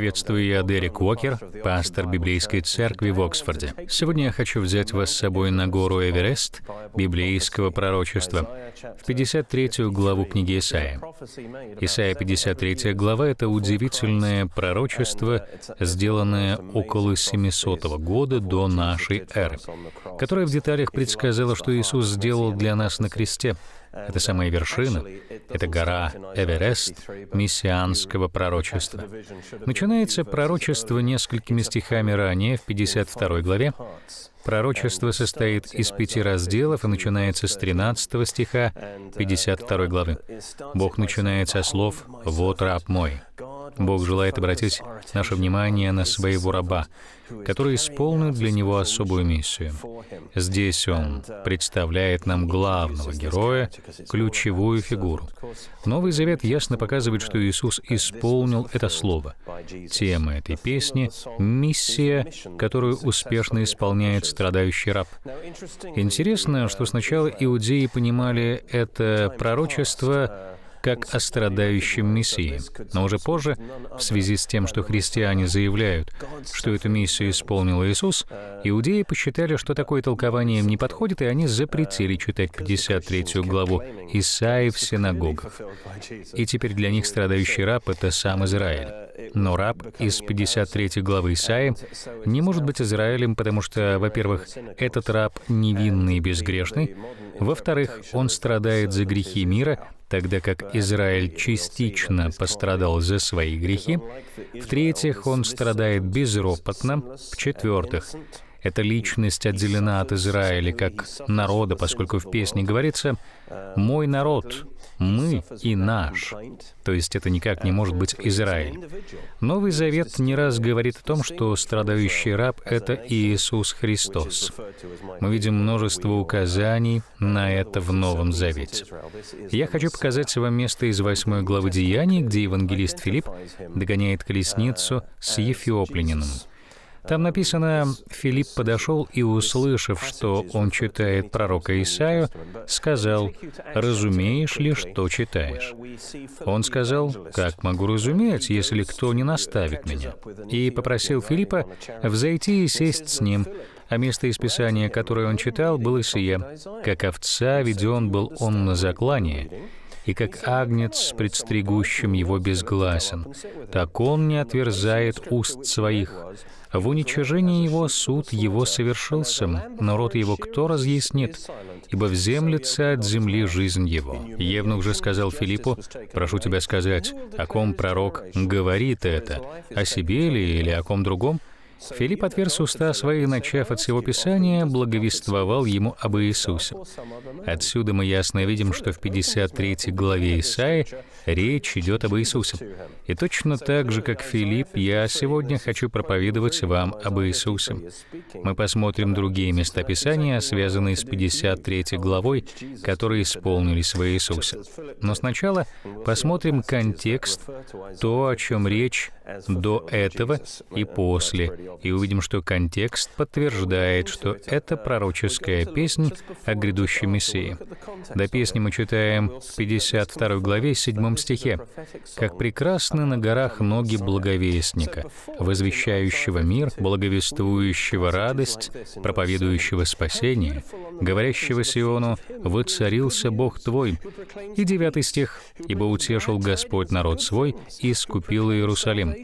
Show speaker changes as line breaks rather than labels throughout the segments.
приветствую я Дерек Уокер, пастор Библейской церкви в Оксфорде. Сегодня я хочу взять вас с собой на гору Эверест библейского пророчества, в 53 главу книги Исаия. Исаия 53 глава — это удивительное пророчество, сделанное около 700 года до нашей эры, которое в деталях предсказало, что Иисус сделал для нас на кресте, это самая вершина, это гора Эверест мессианского пророчества. Начинается пророчество несколькими стихами ранее, в 52 главе. Пророчество состоит из пяти разделов и начинается с 13 стиха 52 главы. Бог начинается со слов «Вот раб мой». Бог желает обратить наше внимание на своего раба, который исполнил для него особую миссию. Здесь он представляет нам главного героя, ключевую фигуру. Новый Завет ясно показывает, что Иисус исполнил это слово. Тема этой песни — миссия, которую успешно исполняет страдающий раб. Интересно, что сначала иудеи понимали это пророчество как о страдающем Мессии. Но уже позже, в связи с тем, что христиане заявляют, что эту миссию исполнил Иисус, иудеи посчитали, что такое толкование им не подходит, и они запретили читать 53 главу Исаи в синагогах. И теперь для них страдающий раб — это сам Израиль. Но раб из 53 главы Исаи не может быть Израилем, потому что, во-первых, этот раб невинный и безгрешный, во-вторых, он страдает за грехи мира, тогда как Израиль частично пострадал за свои грехи, в-третьих, он страдает безропотно, в-четвертых, эта личность отделена от Израиля как народа, поскольку в песне говорится «Мой народ, мы и наш. То есть это никак не может быть Израиль. Новый Завет не раз говорит о том, что страдающий раб — это Иисус Христос. Мы видим множество указаний на это в Новом Завете. Я хочу показать вам место из 8 главы Деяний, где евангелист Филипп догоняет колесницу с Ефиопленином. Там написано, Филипп подошел и, услышав, что он читает пророка Исаию, сказал, «Разумеешь ли, что читаешь?» Он сказал, «Как могу разуметь, если кто не наставит меня?» И попросил Филиппа взойти и сесть с ним, а место из Писания, которое он читал, было сие, «Как овца веден был он на заклание, и как агнец, предстригущим его безгласен, так он не отверзает уст своих. В уничижении его суд его совершился, но рот его кто разъяснит, ибо в вземлется от земли жизнь его». Евнух же сказал Филиппу, «Прошу тебя сказать, о ком пророк говорит это, о себе ли или о ком другом?» Филипп отверз уста свои, начав от своего Писания, благовествовал ему об Иисусе. Отсюда мы ясно видим, что в 53 главе Исаи речь идет об Иисусе. И точно так же, как Филипп, я сегодня хочу проповедовать вам об Иисусе. Мы посмотрим другие места Писания, связанные с 53 главой, которые исполнились в Иисусе. Но сначала посмотрим контекст, то, о чем речь до этого и uh, uh, после, и увидим, что контекст подтверждает, что это пророческая песнь о грядущем Мессии. До песни мы читаем в 52 главе, 7 стихе. «Как прекрасны на горах ноги благовестника, возвещающего мир, благовествующего радость, проповедующего спасение, говорящего Сиону, «Воцарился Бог твой». И 9 стих. «Ибо утешил Господь народ свой и искупил Иерусалим».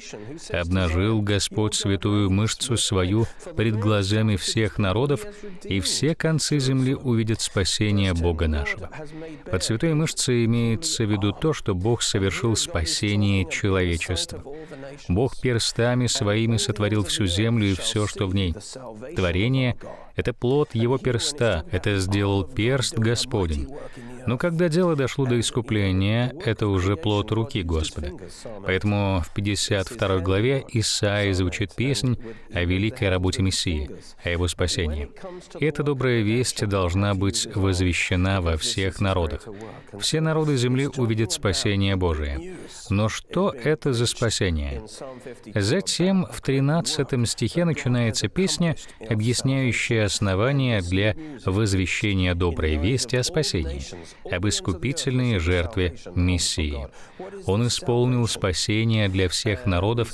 Обнажил Господь святую мышцу свою пред глазами всех народов, и все концы земли увидят спасение Бога нашего. Под святой мышцей имеется в виду то, что Бог совершил спасение человечества. Бог перстами своими сотворил всю землю и все, что в ней. Творение — это плод его перста, это сделал перст Господень. Но когда дело дошло до искупления, это уже плод руки Господа. Поэтому в 52 главе Исаия звучит песнь о великой работе Мессии, о его спасении. И эта добрая весть должна быть возвещена во всех народах. Все народы земли увидят спасение Божие. Но что это за спасение? Затем в 13 стихе начинается песня, объясняющая основание для возвещения доброй вести о спасении, об искупительной жертве Мессии. Он исполнил спасение для всех народов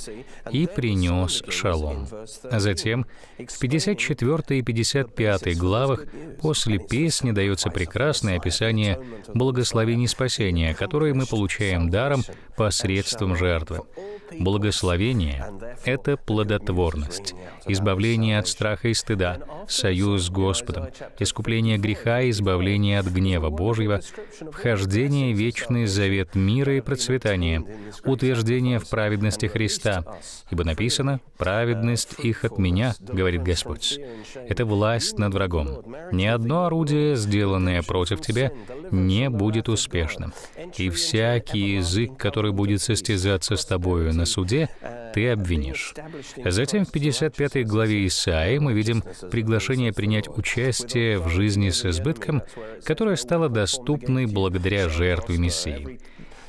и принес шалом. Затем в 54 и 55 главах после песни дается прекрасное описание благословений спасения, которые мы получаем даром посредством жертвы. Благословение — это плодотворность, избавление от страха и стыда, союз с Господом, искупление греха и избавление от гнева Божьего, вхождение в вечный завет мира и процветания, утверждение в праведности Христа, ибо написано «праведность их от меня», говорит Господь. Это власть над врагом. Ни одно орудие, сделанное против тебя, не будет успешным. И всякий язык, который будет состязаться с тобою на суде, ты обвинишь. Затем в 55 главе Исаии мы видим приглашение принять участие в жизни с избытком, которая стала доступной благодаря жертве Мессии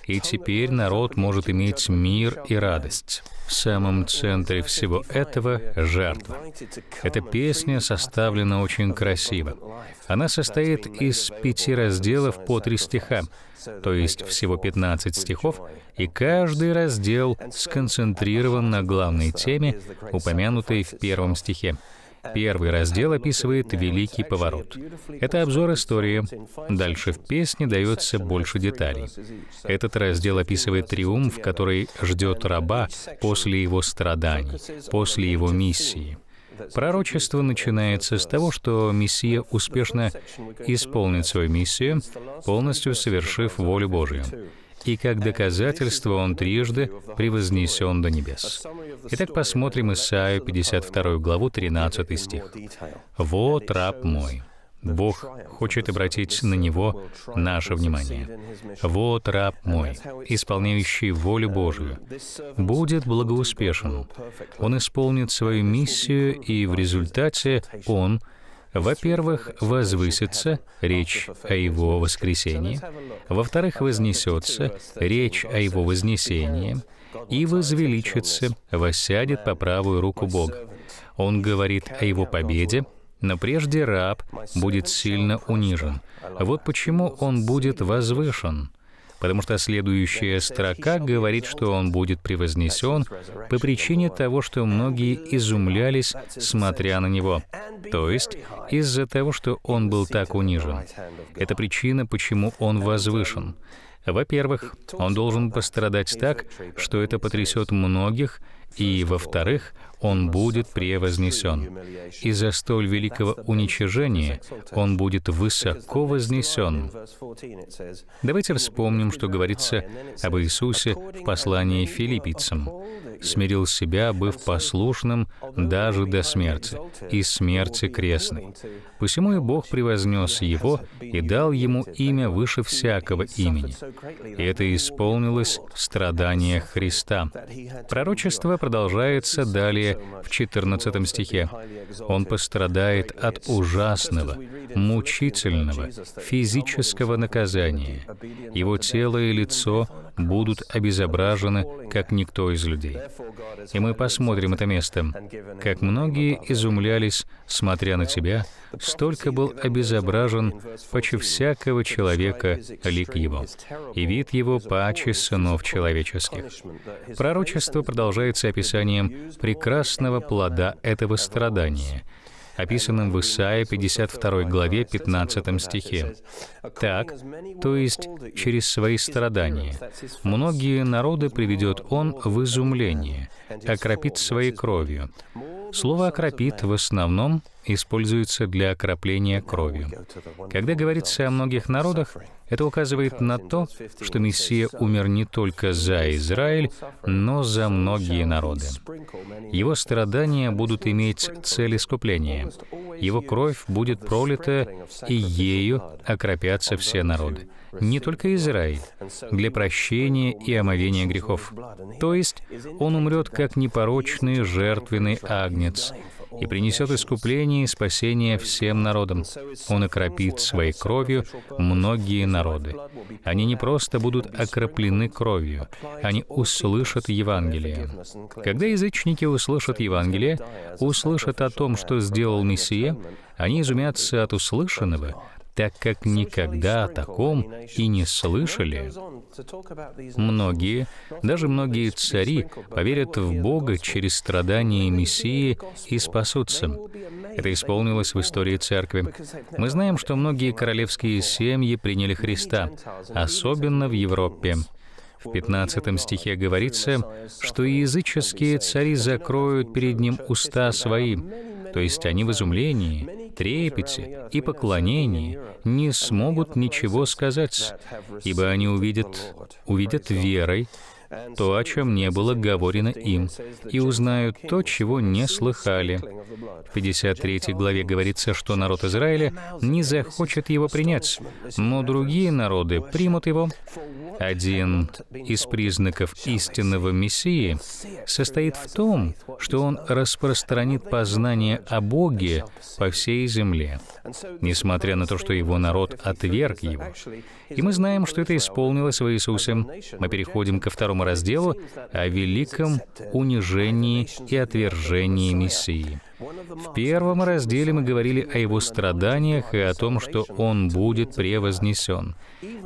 и теперь народ может иметь мир и радость. В самом центре всего этого — жертва. Эта песня составлена очень красиво. Она состоит из пяти разделов по три стиха то есть всего 15 стихов, и каждый раздел сконцентрирован на главной теме, упомянутой в первом стихе. Первый раздел описывает великий поворот. Это обзор истории. Дальше в песне дается больше деталей. Этот раздел описывает триумф, который ждет раба после его страданий, после его миссии. Пророчество начинается с того, что Мессия успешно исполнит свою миссию, полностью совершив волю Божию и как доказательство он трижды превознесен до небес. Итак, посмотрим Исаию 52 главу 13 стих. «Вот раб мой, Бог хочет обратить на него наше внимание. «Вот раб мой, исполняющий волю Божию, будет благоуспешен. Он исполнит свою миссию, и в результате он во-первых, возвысится, речь о его воскресении. Во-вторых, вознесется, речь о его вознесении. И возвеличится, воссядет по правую руку Бога. Он говорит о его победе, но прежде раб будет сильно унижен. Вот почему он будет возвышен. Потому что следующая строка говорит, что он будет превознесен по причине того, что многие изумлялись, смотря на него. То есть из-за того, что он был так унижен. Это причина, почему он возвышен. Во-первых, он должен пострадать так, что это потрясет многих, и, во-вторых, он будет превознесен. Из-за столь великого уничижения он будет высоко вознесен. Давайте вспомним, что говорится об Иисусе в послании филиппийцам. «Смирил себя, быв послушным даже до смерти, и смерти крестной. Посему и Бог превознес его и дал ему имя выше всякого имени, и это исполнилось в страданиях Христа. Пророчество продолжается далее в 14 стихе. Он пострадает от ужасного, мучительного, физического наказания. Его тело и лицо будут обезображены, как никто из людей. И мы посмотрим это место. Как многие изумлялись, смотря на тебя, столько был обезображен паче всякого человека лик его, и вид его паче сынов человеческих. Пророчество продолжается описанием прекрасного плода этого страдания — описанным в Исаии 52 главе 15 стихе. «Так, то есть через свои страдания, многие народы приведет Он в изумление, окропит своей кровью, Слово «окропит» в основном используется для окропления кровью. Когда говорится о многих народах, это указывает на то, что Мессия умер не только за Израиль, но за многие народы. Его страдания будут иметь цель искупления. Его кровь будет пролита, и ею окропятся все народы, не только Израиль, для прощения и омовения грехов. То есть он умрет как непорочный жертвенный агнец, и принесет искупление и спасение всем народам. Он окропит своей кровью многие народы. Они не просто будут окроплены кровью, они услышат Евангелие. Когда язычники услышат Евангелие, услышат о том, что сделал Мессия, они изумятся от услышанного, так как никогда о таком и не слышали. Многие, даже многие цари, поверят в Бога через страдания Мессии и спасутся. Это исполнилось в истории Церкви. Мы знаем, что многие королевские семьи приняли Христа, особенно в Европе. В 15 стихе говорится, что языческие цари закроют перед ним уста свои, то есть они в изумлении трепете и поклонении не смогут ничего сказать, ибо они увидят, увидят верой то, о чем не было говорено им, и узнают то, чего не слыхали. В 53 главе говорится, что народ Израиля не захочет его принять, но другие народы примут его. Один из признаков истинного Мессии состоит в том, что он распространит познание о Боге по всей земле, несмотря на то, что его народ отверг его. И мы знаем, что это исполнилось в Иисусе. Мы переходим ко второму разделу о великом унижении и отвержении Мессии. В первом разделе мы говорили о его страданиях и о том, что он будет превознесен.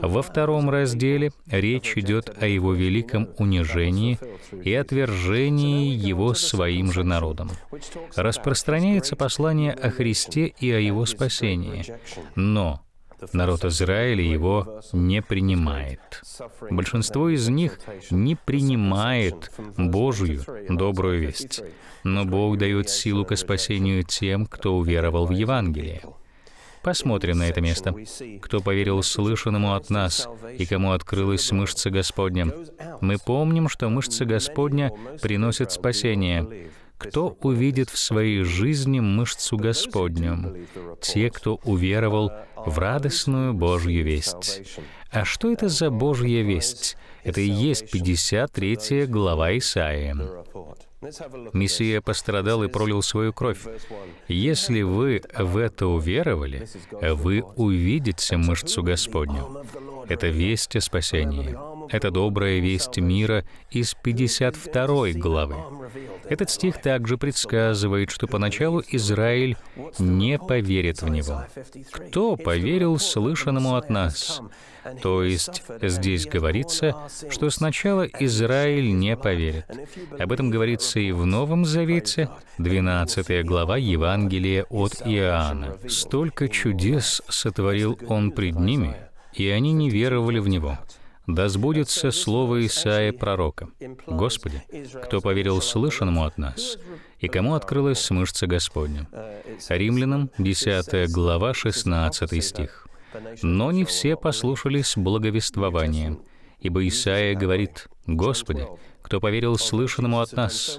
Во втором разделе речь идет о его великом унижении и отвержении его своим же народом. Распространяется послание о Христе и о его спасении. Но народ Израиля его не принимает. Большинство из них не принимает Божью добрую весть, но Бог дает силу к спасению тем, кто уверовал в Евангелие. Посмотрим на это место. Кто поверил слышанному от нас, и кому открылась мышца Господня. Мы помним, что мышца Господня приносит спасение. Кто увидит в своей жизни мышцу Господню? Те, кто уверовал в радостную Божью весть. А что это за Божья весть? Это и есть 53 глава Исаии. Мессия пострадал и пролил свою кровь. Если вы в это уверовали, вы увидите мышцу Господню. Это весть о спасении. Это добрая весть мира из 52 главы. Этот стих также предсказывает, что поначалу Израиль не поверит в него. Кто поверил слышанному от нас? То есть здесь говорится, что сначала Израиль не поверит. Об этом говорится и в Новом Завете, 12 глава Евангелия от Иоанна. «Столько чудес сотворил Он пред ними, и они не веровали в Него. Да сбудется слово Исаия пророка. Господи, кто поверил слышанному от нас, и кому открылась мышца Господня? Римлянам 10 глава 16 стих. Но не все послушались благовествования, Ибо Исаия говорит, «Господи, кто поверил слышанному от нас».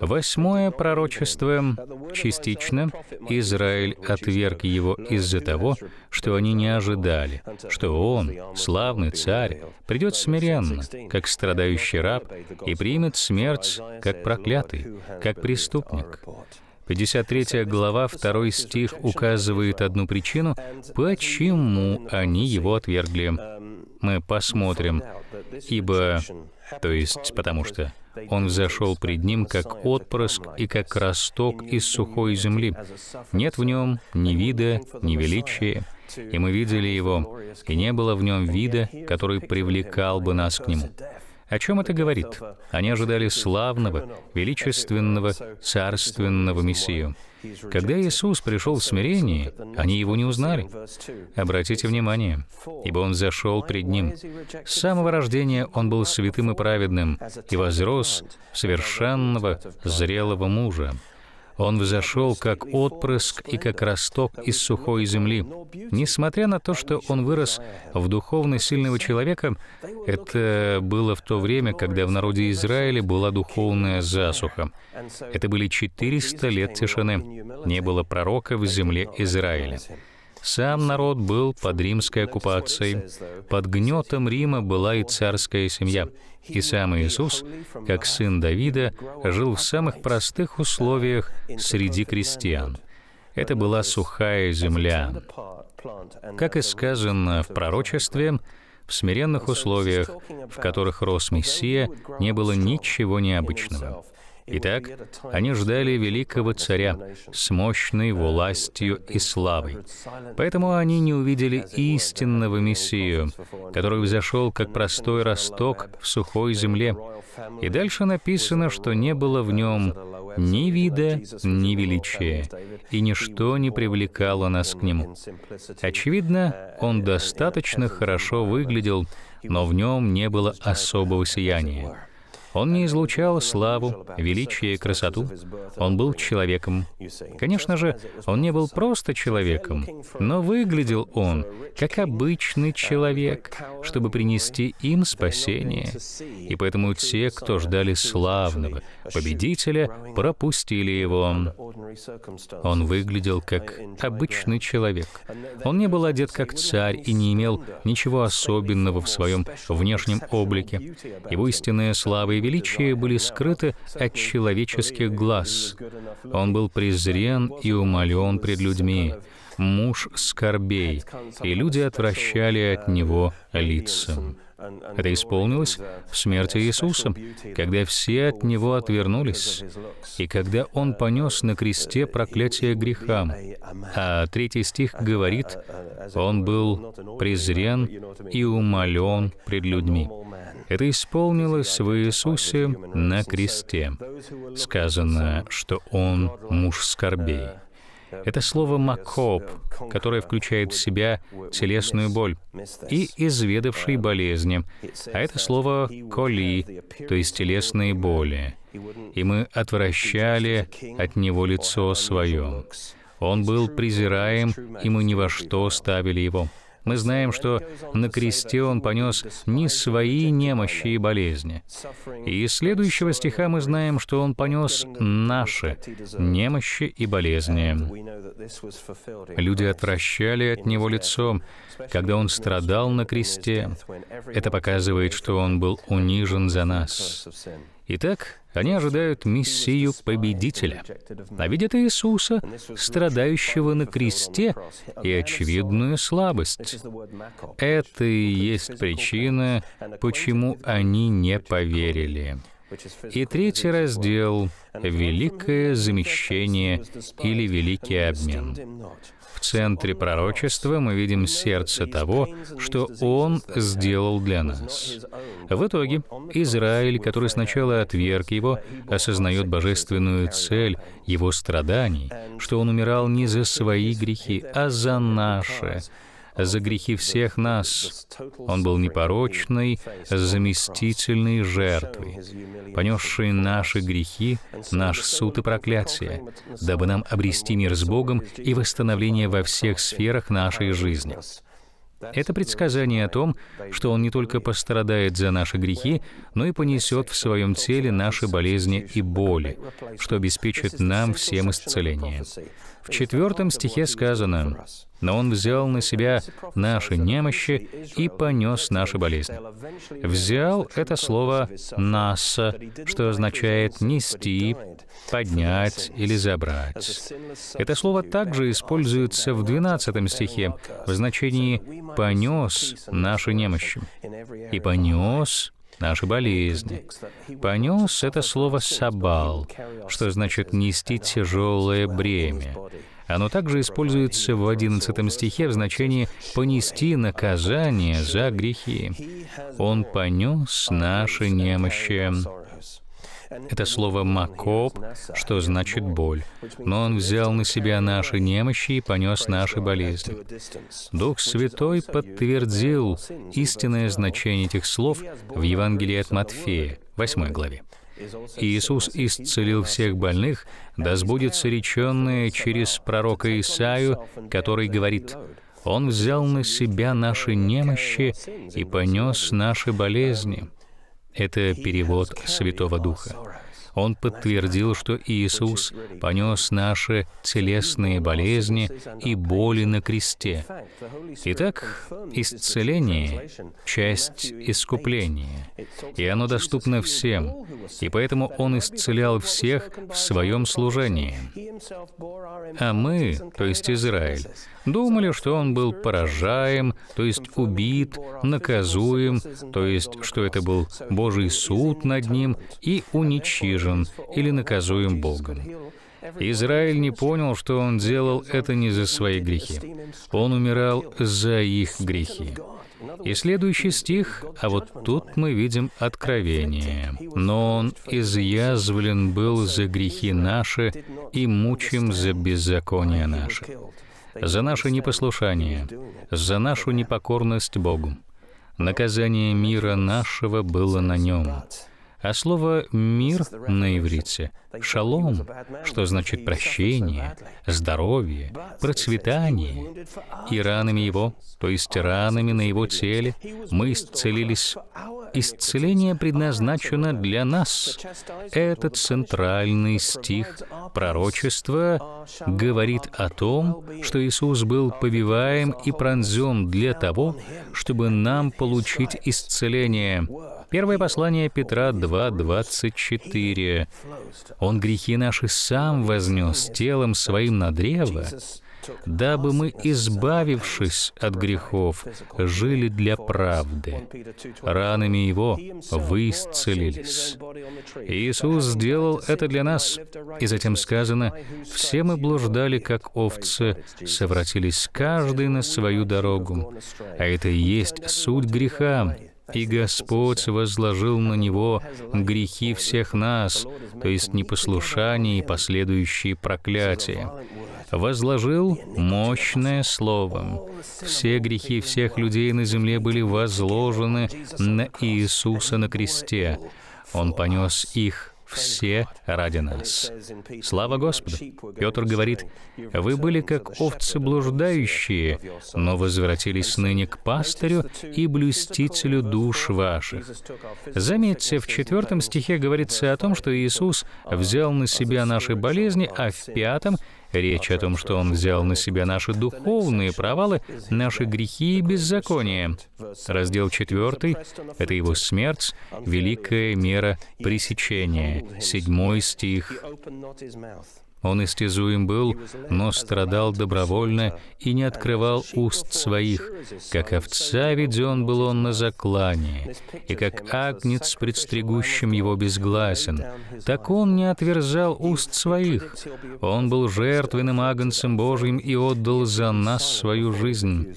Восьмое пророчество частично Израиль отверг его из-за того, что они не ожидали, что он, славный царь, придет смиренно, как страдающий раб, и примет смерть, как проклятый, как преступник. 53 глава, 2 стих указывает одну причину, почему они его отвергли мы посмотрим, ибо, то есть потому что, он взошел пред ним как отпрыск и как росток из сухой земли. Нет в нем ни вида, ни величия, и мы видели его, и не было в нем вида, который привлекал бы нас к нему. О чем это говорит? Они ожидали славного, величественного, царственного Мессию. Когда Иисус пришел в смирении, они его не узнали. Обратите внимание, ибо он зашел пред ним. С самого рождения он был святым и праведным и возрос в совершенного, зрелого мужа. Он взошел как отпрыск и как росток из сухой земли. Несмотря на то, что он вырос в духовно сильного человека, это было в то время, когда в народе Израиля была духовная засуха. Это были 400 лет тишины. Не было пророка в земле Израиля. Сам народ был под римской оккупацией. Под гнетом Рима была и царская семья. И сам Иисус, как сын Давида, жил в самых простых условиях среди крестьян. Это была сухая земля. Как и сказано в пророчестве, в смиренных условиях, в которых рос Мессия, не было ничего необычного. Итак, они ждали великого царя с мощной властью и славой. Поэтому они не увидели истинного Мессию, который взошел как простой росток в сухой земле. И дальше написано, что не было в нем ни вида, ни величия, и ничто не привлекало нас к нему. Очевидно, он достаточно хорошо выглядел, но в нем не было особого сияния. Он не излучал славу, величие и красоту. Он был человеком. Конечно же, он не был просто человеком, но выглядел он как обычный человек, чтобы принести им спасение. И поэтому те, кто ждали славного победителя, пропустили его. Он выглядел как обычный человек. Он не был одет как царь и не имел ничего особенного в своем внешнем облике. Его истинная слава и величие были скрыты от человеческих глаз. Он был презрен и умолен пред людьми, муж скорбей, и люди отвращали от него лица. Это исполнилось в смерти Иисуса, когда все от Него отвернулись, и когда Он понес на кресте проклятие грехам. А третий стих говорит, «Он был презрен и умолен пред людьми». Это исполнилось в Иисусе на кресте. Сказано, что Он муж скорбей. Это слово «макоп», которое включает в себя телесную боль и изведавший болезни, а это слово «коли», то есть телесные боли. И мы отвращали от него лицо свое. Он был презираем, и мы ни во что ставили его. Мы знаем, что на кресте он понес не свои немощи и болезни. И из следующего стиха мы знаем, что он понес наши немощи и болезни. Люди отвращали от него лицом, когда он страдал на кресте. Это показывает, что он был унижен за нас. Итак, они ожидают Мессию Победителя, а видят Иисуса, страдающего на кресте, и очевидную слабость. Это и есть причина, почему они не поверили. И третий раздел — «Великое замещение» или «Великий обмен». В центре пророчества мы видим сердце того, что Он сделал для нас. В итоге Израиль, который сначала отверг его, осознает божественную цель его страданий, что он умирал не за свои грехи, а за наши, за грехи всех нас. Он был непорочной, заместительной жертвой, понесшей наши грехи, наш суд и проклятие, дабы нам обрести мир с Богом и восстановление во всех сферах нашей жизни. Это предсказание о том, что Он не только пострадает за наши грехи, но и понесет в своем теле наши болезни и боли, что обеспечит нам всем исцеление. В четвертом стихе сказано, но Он взял на себя наши немощи и понес наши болезни. Взял это слово «наса», что означает «нести», «поднять» или «забрать». Это слово также используется в 12 стихе в значении «понес наши немощи» и «понес наши болезни. Понес это слово «сабал», что значит «нести тяжелое бремя». Оно также используется в 11 стихе в значении «понести наказание за грехи». «Он понес наши немощи». Это слово «макоб», что значит «боль». Но Он взял на себя наши немощи и понес наши болезни. Дух Святой подтвердил истинное значение этих слов в Евангелии от Матфея, 8 главе. Иисус исцелил всех больных, да сбудется реченное через пророка Исаию, который говорит, «Он взял на себя наши немощи и понес наши болезни». Это перевод Святого Духа. Он подтвердил, что Иисус понес наши телесные болезни и боли на кресте. Итак, исцеление — часть искупления, и оно доступно всем, и поэтому Он исцелял всех в Своем служении. А мы, то есть Израиль, думали, что он был поражаем, то есть убит, наказуем, то есть что это был Божий суд над ним и уничижен или наказуем Богом. Израиль не понял, что он делал это не за свои грехи. Он умирал за их грехи. И следующий стих, а вот тут мы видим откровение. «Но он изъязвлен был за грехи наши и мучим за беззаконие наше» за наше непослушание, за нашу непокорность Богу. Наказание мира нашего было на нем, а слово «мир» на иврите — «шалом», что значит прощение, здоровье, процветание. И ранами его, то есть ранами на его теле, мы исцелились. Исцеление предназначено для нас. Этот центральный стих пророчества говорит о том, что Иисус был повиваем и пронзен для того, чтобы нам получить исцеление. Первое послание Петра 2.24. «Он грехи наши сам вознес телом своим на древо, дабы мы, избавившись от грехов, жили для правды. Ранами Его вы исцелились. Иисус сделал это для нас, и затем сказано, «Все мы блуждали, как овцы, совратились каждый на свою дорогу». А это и есть суть греха и Господь возложил на него грехи всех нас, то есть непослушание и последующие проклятия. Возложил мощное словом. Все грехи всех людей на земле были возложены на Иисуса на кресте. Он понес их все ради нас. Слава Господу! Петр говорит, «Вы были как овцы блуждающие, но возвратились ныне к пастырю и блюстителю душ ваших». Заметьте, в четвертом стихе говорится о том, что Иисус взял на себя наши болезни, а в пятом — Речь о том, что Он взял на себя наши духовные провалы, наши грехи и беззакония. Раздел 4 — это Его смерть, великая мера пресечения. Седьмой стих. Он истязуем был, но страдал добровольно и не открывал уст своих. Как овца веден был он на заклане, и как агнец предстригущим его безгласен. Так он не отверзал уст своих. Он был жертвенным агнцем Божьим и отдал за нас свою жизнь.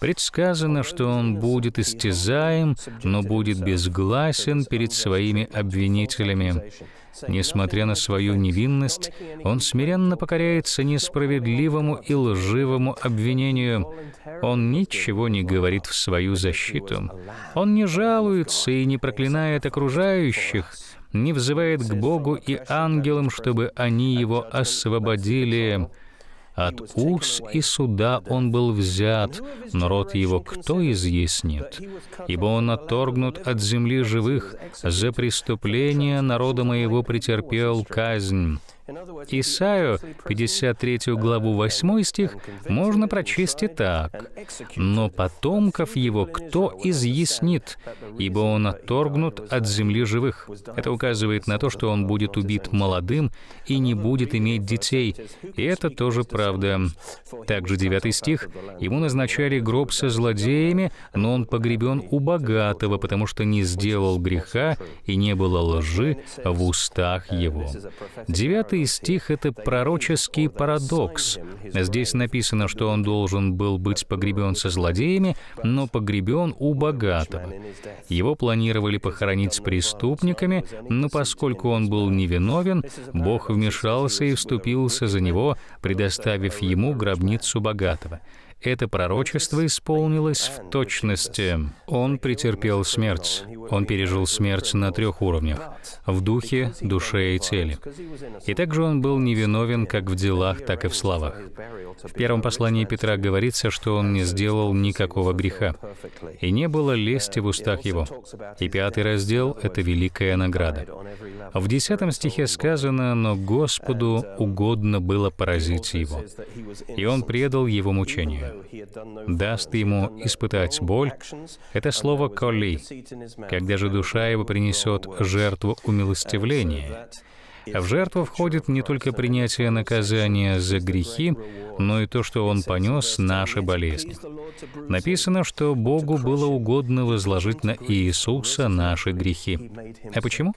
Предсказано, что он будет истязаем, но будет безгласен перед своими обвинителями. Несмотря на свою невинность, он смиренно покоряется несправедливому и лживому обвинению. Он ничего не говорит в свою защиту. Он не жалуется и не проклинает окружающих, не взывает к Богу и ангелам, чтобы они его освободили. От уз и суда он был взят, но род его кто изъяснит? Ибо он отторгнут от земли живых, за преступление народа моего претерпел казнь». Исаию, 53 главу 8 стих, можно прочесть и так. «Но потомков его кто изъяснит, ибо он отторгнут от земли живых». Это указывает на то, что он будет убит молодым и не будет иметь детей. И это тоже правда. Также 9 стих. «Ему назначали гроб со злодеями, но он погребен у богатого, потому что не сделал греха и не было лжи в устах его». 9 Пятый стих — это пророческий парадокс. Здесь написано, что он должен был быть погребен со злодеями, но погребен у богатого. Его планировали похоронить с преступниками, но поскольку он был невиновен, Бог вмешался и вступился за него, предоставив ему гробницу богатого. Это пророчество исполнилось в точности. Он претерпел смерть. Он пережил смерть на трех уровнях — в духе, душе и теле. И также он был невиновен как в делах, так и в славах. В первом послании Петра говорится, что он не сделал никакого греха, и не было лести в устах его. И пятый раздел — это великая награда. В десятом стихе сказано, «Но Господу угодно было поразить его, и он предал его мучению» даст ему испытать боль, это слово «коли», когда же душа его принесет жертву умилостивления. А в жертву входит не только принятие наказания за грехи, но и то, что Он понес наши болезни. Написано, что Богу было угодно возложить на Иисуса наши грехи. А почему?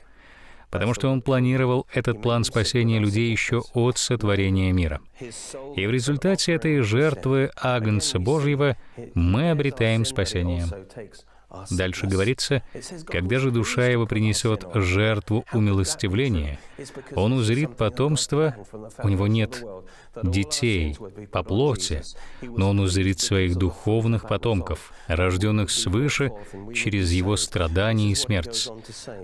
потому что он планировал этот план спасения людей еще от сотворения мира. И в результате этой жертвы Агнца Божьего мы обретаем спасение. Дальше говорится, когда же душа его принесет жертву умилостивления, он узрит потомство, у него нет детей по плоти, но Он узрит своих духовных потомков, рожденных свыше через Его страдания и смерть.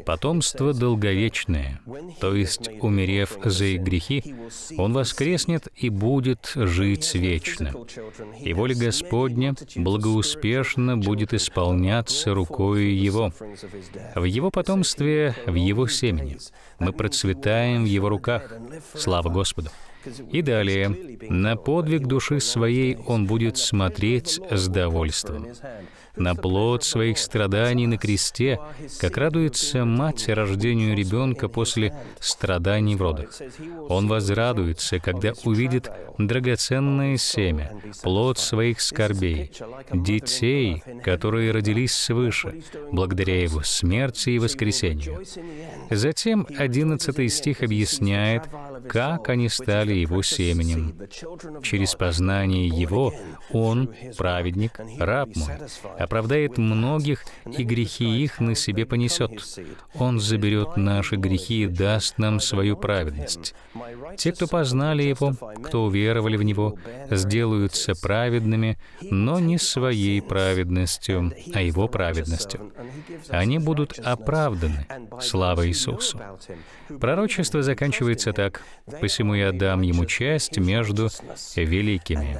Потомство долговечное, то есть, умерев за их грехи, Он воскреснет и будет жить вечно. И воля Господня благоуспешно будет исполняться рукой Его. В Его потомстве, в Его семени. Мы процветаем в Его руках. Слава Господу! И далее, на подвиг души своей он будет смотреть с довольством на плод своих страданий на кресте, как радуется мать рождению ребенка после страданий в родах. Он возрадуется, когда увидит драгоценное семя, плод своих скорбей, детей, которые родились свыше, благодаря его смерти и воскресению. Затем 11 стих объясняет, как они стали его семенем. Через познание его он, праведник, раб мой, оправдает многих, и грехи их на себе понесет. Он заберет наши грехи и даст нам свою праведность. Те, кто познали Его, кто уверовали в Него, сделаются праведными, но не своей праведностью, а Его праведностью. Они будут оправданы. Слава Иисусу! Пророчество заканчивается так. «Посему я дам Ему часть между великими».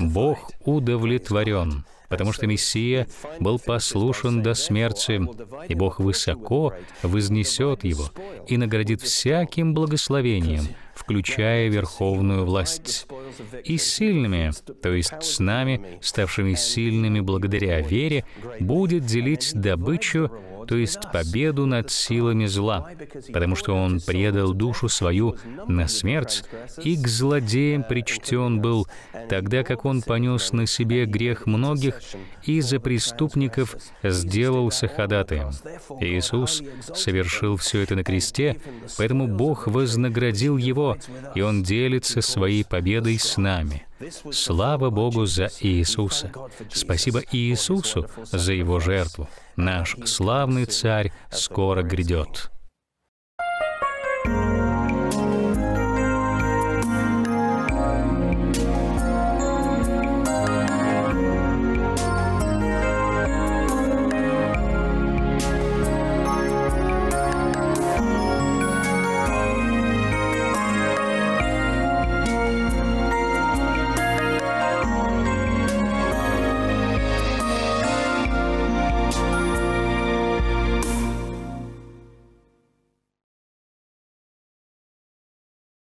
Бог удовлетворен потому что Мессия был послушен до смерти, и Бог высоко вознесет его и наградит всяким благословением, включая верховную власть. И сильными, то есть с нами, ставшими сильными благодаря вере, будет делить добычу то есть победу над силами зла, потому что он предал душу свою на смерть и к злодеям причтен был, тогда как он понес на себе грех многих и за преступников сделался ходатаем. Иисус совершил все это на кресте, поэтому Бог вознаградил его, и он делится своей победой с нами. Слава Богу за Иисуса! Спасибо Иисусу за Его жертву. Наш славный Царь скоро грядет. thank you